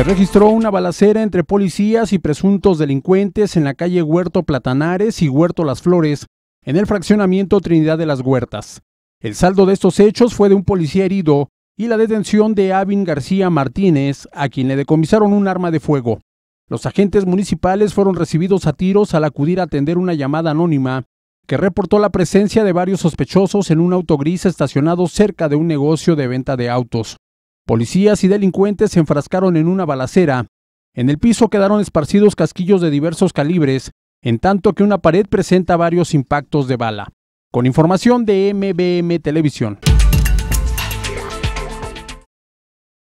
Se registró una balacera entre policías y presuntos delincuentes en la calle Huerto Platanares y Huerto Las Flores, en el fraccionamiento Trinidad de las Huertas. El saldo de estos hechos fue de un policía herido y la detención de Avin García Martínez, a quien le decomisaron un arma de fuego. Los agentes municipales fueron recibidos a tiros al acudir a atender una llamada anónima que reportó la presencia de varios sospechosos en un auto gris estacionado cerca de un negocio de venta de autos. Policías y delincuentes se enfrascaron en una balacera. En el piso quedaron esparcidos casquillos de diversos calibres, en tanto que una pared presenta varios impactos de bala. Con información de MBM Televisión.